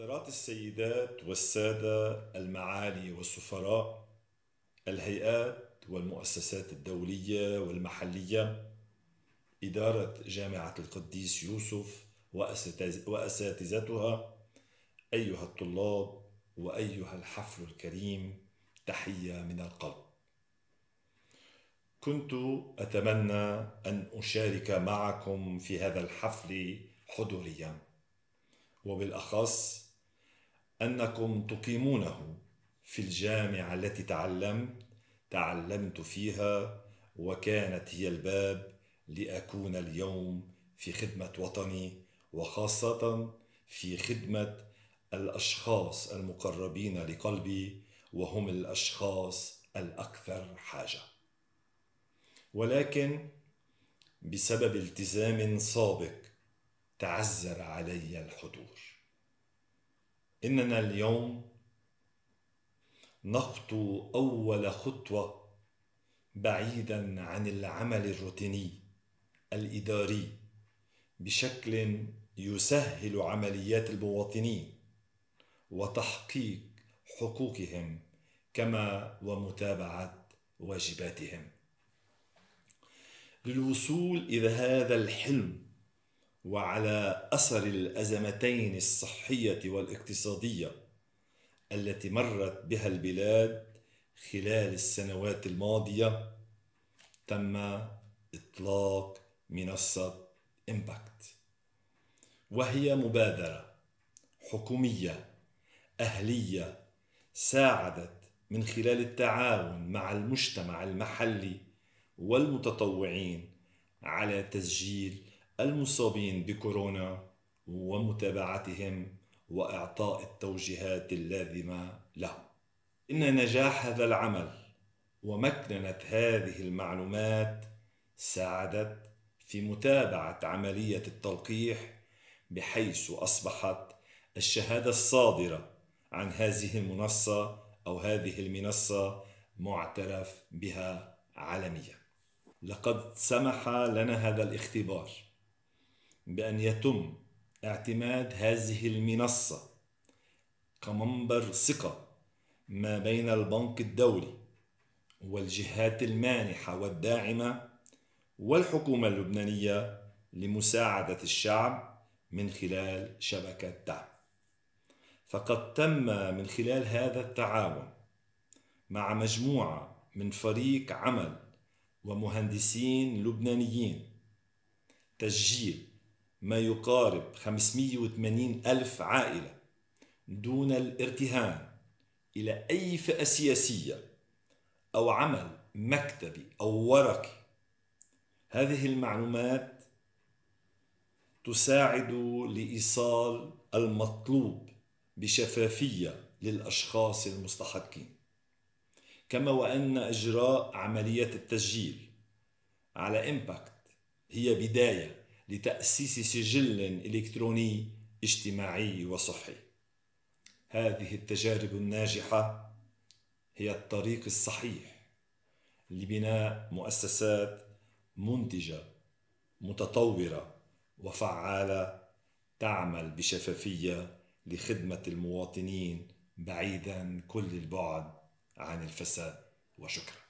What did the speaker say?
حضرات السيدات والسادة المعالي والسفراء الهيئات والمؤسسات الدولية والمحلية إدارة جامعة القديس يوسف وأساتذتها أيها الطلاب وأيها الحفل الكريم تحية من القلب كنت أتمنى أن أشارك معكم في هذا الحفل حضورياً وبالأخص أنكم تقيمونه في الجامعة التي تعلمت تعلمت فيها وكانت هي الباب لأكون اليوم في خدمة وطني وخاصة في خدمة الأشخاص المقربين لقلبي وهم الأشخاص الأكثر حاجة ولكن بسبب التزام سابق تعذر علي الحضور إننا اليوم نخطو أول خطوة بعيدا عن العمل الروتيني الإداري بشكل يسهل عمليات المواطنين وتحقيق حقوقهم كما ومتابعة واجباتهم للوصول إلى هذا الحلم وعلى اثر الازمتين الصحيه والاقتصاديه التي مرت بها البلاد خلال السنوات الماضيه تم اطلاق منصه امباكت وهي مبادره حكوميه اهليه ساعدت من خلال التعاون مع المجتمع المحلي والمتطوعين على تسجيل المصابين بكورونا ومتابعتهم واعطاء التوجيهات اللازمه لهم. ان نجاح هذا العمل ومكننه هذه المعلومات ساعدت في متابعه عمليه التلقيح بحيث اصبحت الشهاده الصادره عن هذه المنصه او هذه المنصه معترف بها عالميا. لقد سمح لنا هذا الاختبار بأن يتم اعتماد هذه المنصة كمنبر ثقة ما بين البنك الدولي والجهات المانحة والداعمة والحكومة اللبنانية لمساعدة الشعب من خلال شبكة دعم فقد تم من خلال هذا التعاون مع مجموعة من فريق عمل ومهندسين لبنانيين تسجيل ما يقارب 580 ألف عائلة دون الارتهان إلى أي فئة سياسية أو عمل مكتبي أو ورقي هذه المعلومات تساعد لإيصال المطلوب بشفافية للأشخاص المستحقين كما وأن إجراء عملية التسجيل على إمباكت هي بداية لتأسيس سجل إلكتروني اجتماعي وصحي. هذه التجارب الناجحة هي الطريق الصحيح لبناء مؤسسات منتجة متطورة وفعالة تعمل بشفافية لخدمة المواطنين بعيدا كل البعد عن الفساد وشكرا